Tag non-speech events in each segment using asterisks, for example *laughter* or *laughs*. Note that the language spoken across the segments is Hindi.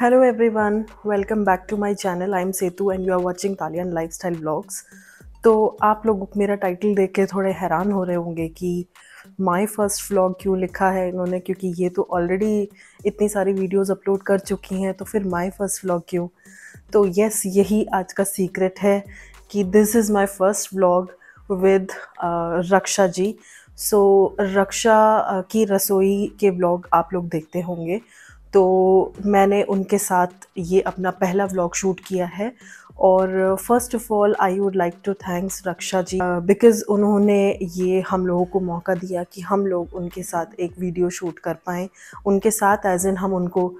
Hello welcome back to my channel I am Setu and you are watching Taliyan lifestyle blogs तो आप लोग मेरा टाइटल देख के थोड़े हैरान हो रहे होंगे कि माय फर्स्ट व्लॉग क्यों लिखा है इन्होंने क्योंकि ये तो ऑलरेडी इतनी सारी वीडियोस अपलोड कर चुकी हैं तो फिर माय फर्स्ट व्लॉग क्यों तो यस यही आज का सीक्रेट है कि this is my first vlog with Raksha ji so so, Raksha uh, की रसोई के ब्लॉग आप लोग देखते होंगे तो मैंने उनके साथ ये अपना पहला व्लॉग शूट किया है और first of all I would like to thanks Raksha ji because uh, उन्होंने ये हम लोगों को मौका दिया कि हम लोग उनके साथ एक वीडियो शूट कर पाएँ उनके साथ एज इन हम उनको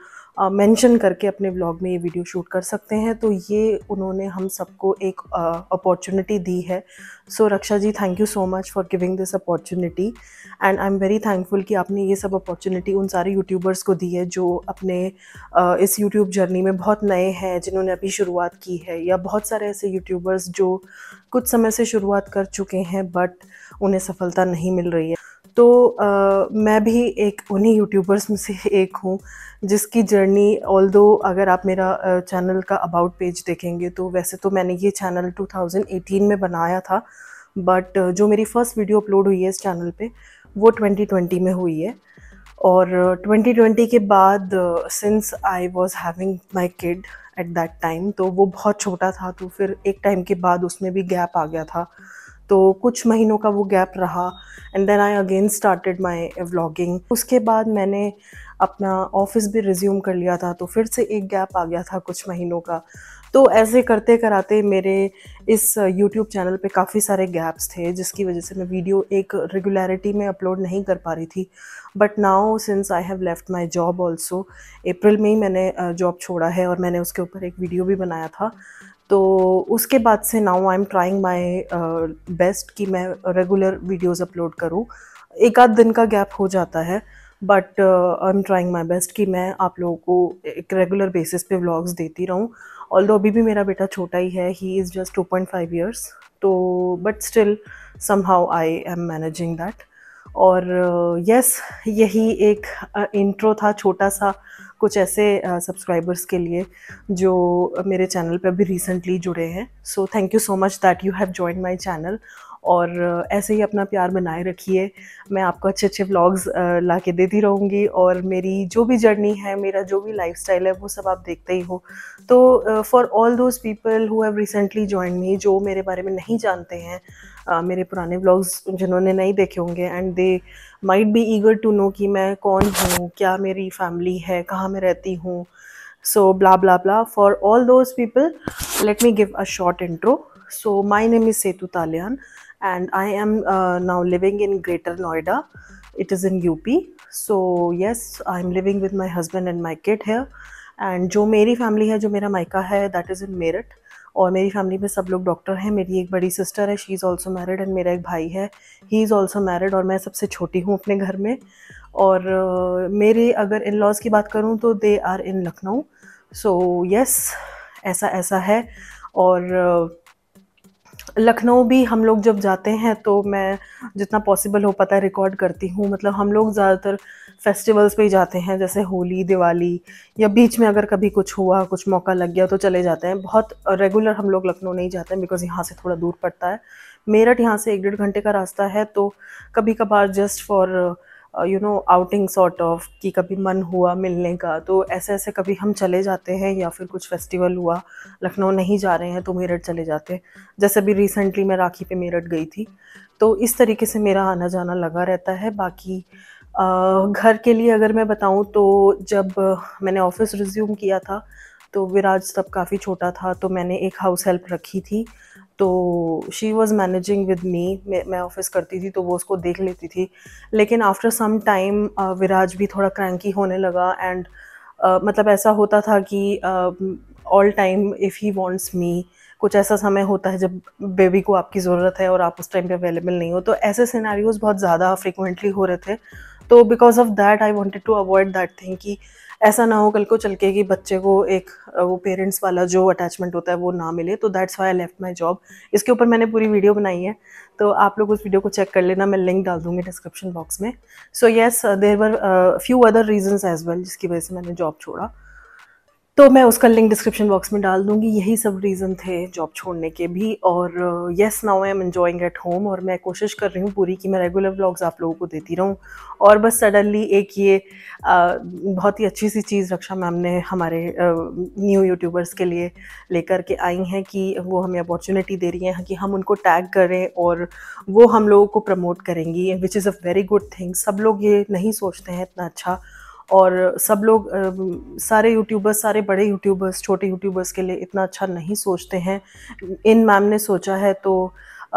मेंशन करके अपने ब्लॉग में ये वीडियो शूट कर सकते हैं तो ये उन्होंने हम सबको एक अपॉर्चुनिटी दी है so so, Raksha ji thank you so much for giving this opportunity and I am very thankful कि आपने ये सब अपॉर्चुनिटी उन सारे यूट्यूबर्स को दी है जो अपने uh, इस यूट्यूब जर्नी में बहुत नए हैं जिन्होंने अभी शुरुआत की है या बहुत सारे ऐसे यूट्यूबर्स जो कुछ समय से शुरुआत कर चुके हैं बट उन्हें सफलता नहीं मिल रही है तो आ, मैं भी एक उन्हीं यूट्यूबर्स में से *laughs* एक हूँ जिसकी जर्नी ऑल अगर आप मेरा चैनल का अबाउट पेज देखेंगे तो वैसे तो मैंने ये चैनल 2018 में बनाया था बट जो मेरी फ़र्स्ट वीडियो अपलोड हुई है इस चैनल पे वो 2020 में हुई है और 2020 के बाद since I was having my kid at that time तो वो बहुत छोटा था तो फिर एक टाइम के बाद उसमें भी गैप आ गया था तो कुछ महीनों का वो गैप रहा and then I again started my vlogging उसके बाद मैंने अपना ऑफिस भी रिज्यूम कर लिया था तो फिर से एक गैप आ गया था कुछ महीनों का तो ऐसे करते कराते मेरे इस यूट्यूब चैनल पे काफ़ी सारे गैप्स थे जिसकी वजह से मैं वीडियो एक रेगुलरिटी में अपलोड नहीं कर पा रही थी but now since I have left my job also April में ही मैंने जॉब छोड़ा है और मैंने उसके ऊपर एक वीडियो भी बनाया था तो उसके बाद से now I am trying my best कि मैं रेगुलर वीडियोस अपलोड करूँ एक आध दिन का गैप हो जाता है but I am trying my best कि मैं आप लोगों को एक रेगुलर बेसिस पे व्लॉग्स देती रहूँ ऑल दो अभी भी मेरा बेटा छोटा ही है he is just two point five years तो but still somehow I am managing that और यस uh, yes, यही एक इंट्रो uh, था छोटा सा कुछ ऐसे सब्सक्राइबर्स के लिए जो मेरे चैनल पर अभी रिसेंटली जुड़े हैं so thank you so much that you have join my channel और ऐसे ही अपना प्यार बनाए रखिए मैं आपको अच्छे अच्छे व्लॉग्स ला के देती रहूँगी और मेरी जो भी जर्नी है मेरा जो भी लाइफ है वो सब आप देखते ही हो तो for all those people who have recently join me जो मेरे बारे में नहीं जानते हैं uh, मेरे पुराने व्लॉग्स जिन्होंने नहीं देखे होंगे and they might be eager to know कि मैं कौन हूँ क्या मेरी फैमिली है कहाँ मैं रहती हूँ so blah blah blah for all those people let me give a short intro so my name is Setu Taliyan and I am uh, now living in Greater Noida. It is in UP. So yes, I'm living with my husband and my kid here. And जो मेरी फैमिली है जो मेरा मायका है दैट इज़ इन मेरठ और मेरी फैमिली में सब लोग डॉक्टर हैं मेरी एक बड़ी सिस्टर है she is also married and मेरा एक भाई है ही इज़ ऑल्सो मैरिड और मैं सबसे छोटी हूँ अपने घर में और uh, मेरे अगर इन लॉज़ की बात करूँ तो they are in Lucknow so yes ऐसा ऐसा है और uh, लखनऊ भी हम लोग जब जाते हैं तो मैं जितना पॉसिबल हो पाता है रिकॉर्ड करती हूँ मतलब हम लोग ज़्यादातर फेस्टिवल्स पे ही जाते हैं जैसे होली दिवाली या बीच में अगर कभी कुछ हुआ कुछ मौका लग गया तो चले जाते हैं बहुत रेगुलर हम लोग लखनऊ नहीं जाते हैं बिकॉज़ यहाँ से थोड़ा दूर पड़ता है मेरठ यहाँ से एक डेढ़ घंटे का रास्ता है तो कभी कभार just for you know outing sort of कि कभी मन हुआ मिलने का तो ऐसे ऐसे कभी हम चले जाते हैं या फिर कुछ फेस्टिवल हुआ लखनऊ नहीं जा रहे हैं तो मेरठ चले जाते हैं जैसे अभी रिसेंटली मैं राखी पे मेरठ गई थी तो इस तरीके से मेरा आना जाना लगा रहता है बाकी आ, uh, घर के लिए अगर मैं बताऊँ तो जब मैंने ऑफिस रिज्यूम किया था तो विराज तब काफ़ी छोटा था तो मैंने एक हाउस हेल्प रखी थी तो she was managing with me मैं ऑफिस करती थी तो वो उसको देख लेती थी लेकिन आफ्टर सम टाइम विराज भी थोड़ा क्रैंकी होने लगा एंड uh, मतलब ऐसा होता था कि all time if he wants me कुछ ऐसा समय होता है जब बेबी को आपकी ज़रूरत है और आप उस टाइम पे अवेलेबल नहीं हो तो ऐसे सिनेरियोज बहुत ज़्यादा फ्रिक्वेंटली हो रहे थे तो because of that I wanted to avoid that thing कि ऐसा ना हो कल को चल के कि बच्चे को एक वो पेरेंट्स वाला जो अटैचमेंट होता है वो ना मिले तो that's why I left my job इसके ऊपर मैंने पूरी वीडियो बनाई है तो आप लोग उस वीडियो को चेक कर लेना मैं लिंक डाल दूँगी डिस्क्रिप्शन बॉक्स में so yes there were few other reasons as well जिसकी वजह से मैंने जॉब छोड़ा तो मैं उसका लिंक डिस्क्रिप्शन बॉक्स में डाल दूंगी यही सब रीज़न थे जॉब छोड़ने के भी और yes now I am enjoying at home और मैं कोशिश कर रही हूँ पूरी कि मैं रेगुलर ब्लॉग्स आप लोगों को देती रहूँ और बस सडनली एक ये आ, uh, बहुत ही अच्छी सी चीज़ रक्षा मैम ने हमारे न्यू uh, यूट्यूबर्स के लिए लेकर के आई हैं कि वो हमें अपॉर्चुनिटी दे रही हैं कि हम उनको टैग करें और वो हम लोगों को प्रमोट करेंगी which is a very good thing सब लोग ये नहीं सोचते हैं इतना अच्छा और सब लोग सारे यूट्यूबर्स सारे बड़े यूट्यूबर्स छोटे यूट्यूबर्स के लिए इतना अच्छा नहीं सोचते हैं इन मैम ने सोचा है तो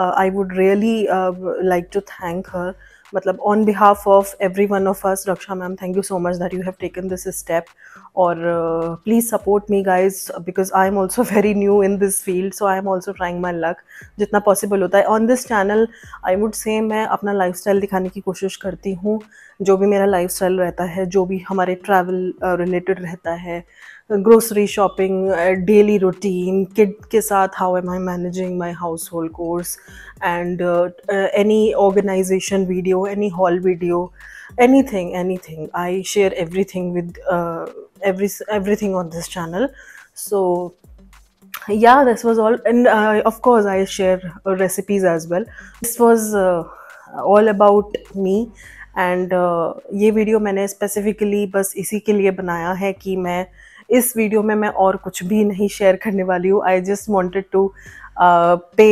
I would really like to thank her मतलब on behalf of every one of us Raksha ma'am thank you so much that you have taken this step और please support me guys because I am also very new in this field so I am also trying my luck जितना पॉसिबल होता है on this channel I would say मैं अपना लाइफ स्टाइल दिखाने की कोशिश करती हूँ जो भी मेरा लाइफ स्टाइल रहता है जो भी हमारे ट्रैवल रिलेटेड uh, रहता है grocery shopping daily routine kid के साथ how am I managing my household chores and any organisation video any haul video anything anything I share everything with every everything on this channel so yeah this was all and of course I share recipes as well this was all about me and ये वीडियो मैंने स्पेसिफिकली बस इसी के लिए बनाया है कि मैं इस वीडियो में मैं और कुछ भी नहीं शेयर करने वाली हूँ I just wanted to pay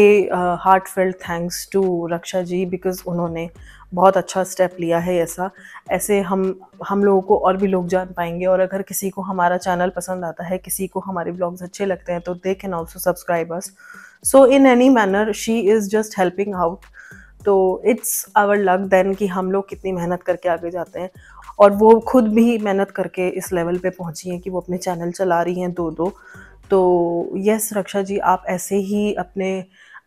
heartfelt thanks to Raksha ji because उन्होंने बहुत अच्छा स्टेप लिया है ऐसा ऐसे हम हम लोगों को और भी लोग जान पाएंगे और अगर किसी को हमारा चैनल पसंद आता है किसी को हमारे ब्लॉग्स अच्छे लगते हैं तो they can also subscribers so in any manner she is just helping out तो इट्स आवर लक देन कि हम लोग कितनी मेहनत करके आगे जाते हैं और वो खुद भी मेहनत करके इस लेवल पे पहुंची हैं कि वो अपने चैनल चला रही हैं दो दो तो यस रक्षा जी आप ऐसे ही अपने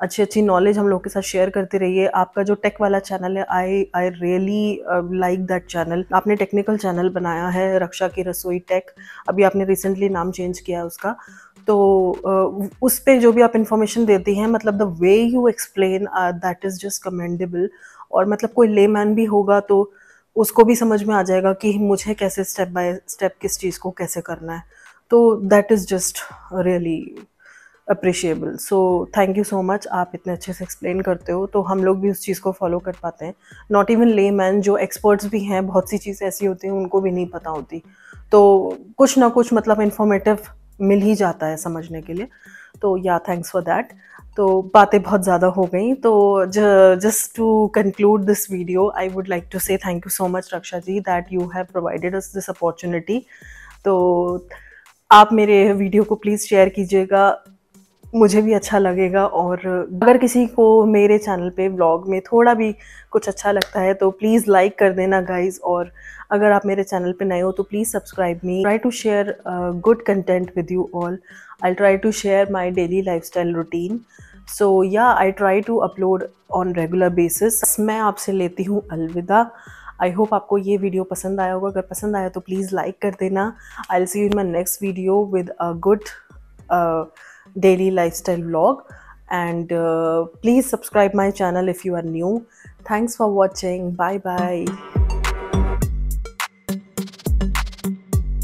अच्छी अच्छी नॉलेज हम लोग के साथ शेयर करते रहिए आपका जो टेक वाला चैनल है I I really like that channel आपने टेक्निकल चैनल बनाया है रक्षा की रसोई टेक अभी आपने रिसेंटली नाम चेंज किया है उसका तो उस पर जो भी आप इंफॉर्मेशन देती हैं मतलब the way you explain that is just commendable और मतलब कोई ले मैन भी होगा तो उसको भी समझ में आ जाएगा कि मुझे कैसे स्टेप बाय स्टेप किस चीज़ को कैसे करना है तो that is just really appreciable so thank you so much आप इतने अच्छे से एक्सप्लेन करते हो तो हम लोग भी उस चीज़ को फॉलो कर पाते हैं नॉट इवन ले मैन जो एक्सपर्ट्स भी हैं बहुत सी चीज़ ऐसी होती हैं उनको भी नहीं पता होती तो कुछ ना कुछ मतलब इन्फॉर्मेटिव मिल ही जाता है समझने के लिए तो या थैंक्स फॉर दैट तो बातें बहुत ज़्यादा हो गई तो just to conclude this video I would like to say thank you so much Raksha ji that you have provided us this opportunity तो आप मेरे वीडियो को प्लीज़ शेयर कीजिएगा मुझे भी अच्छा लगेगा और अगर किसी को मेरे चैनल पे व्लॉग में थोड़ा भी कुछ अच्छा लगता है तो प्लीज़ लाइक कर देना गाइज और अगर आप मेरे चैनल पे नए हो तो please subscribe me try to share good content with you all I try to share my daily lifestyle routine so yeah I try to upload on regular basis मैं आपसे लेती हूँ अलविदा आई होप आपको ये वीडियो पसंद आया होगा अगर पसंद आया तो प्लीज़ लाइक कर देना I'll see you in my next video with a good daily lifestyle vlog and uh, please subscribe my channel if you are new thanks for watching bye bye